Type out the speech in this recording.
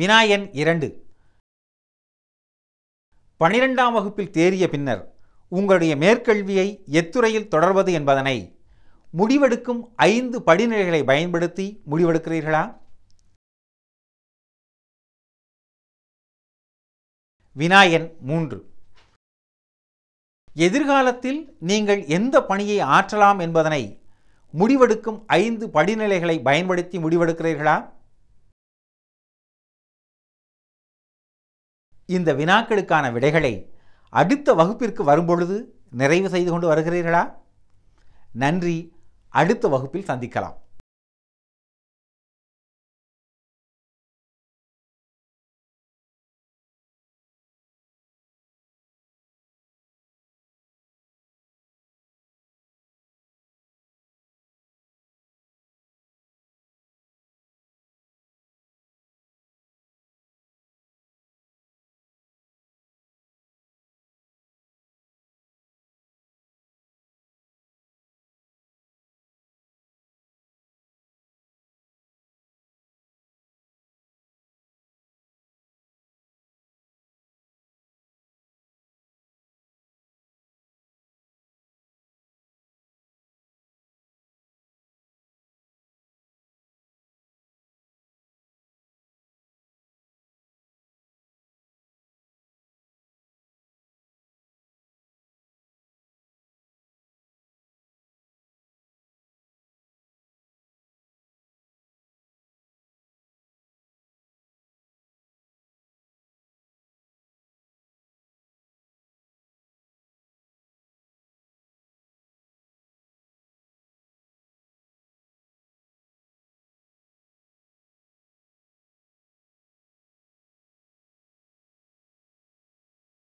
வினாயன் இரண்டு பனிரெண்டாம் வகுப்பில் தேறிய பின்னர் உங்களுடைய மேற்கல்வியை எத்துறையில் தொடர்வது என்பதனை முடிவெடுக்கும் ஐந்து படிநிலைகளை பயன்படுத்தி முடிவெடுக்கிறீர்களா வினாயன் மூன்று எதிர்காலத்தில் நீங்கள் எந்த பணியை ஆற்றலாம் என்பதனை முடிவெடுக்கும் ஐந்து படிநிலைகளை பயன்படுத்தி முடிவெடுக்கிறீர்களா இந்த வினாக்களுக்கான விடைகளை அடுத்த வகுப்பிற்கு வரும்பொழுது நிறைவு செய்து கொண்டு வருகிறீர்களா நன்றி அடுத்த வகுப்பில் சந்திக்கலாம்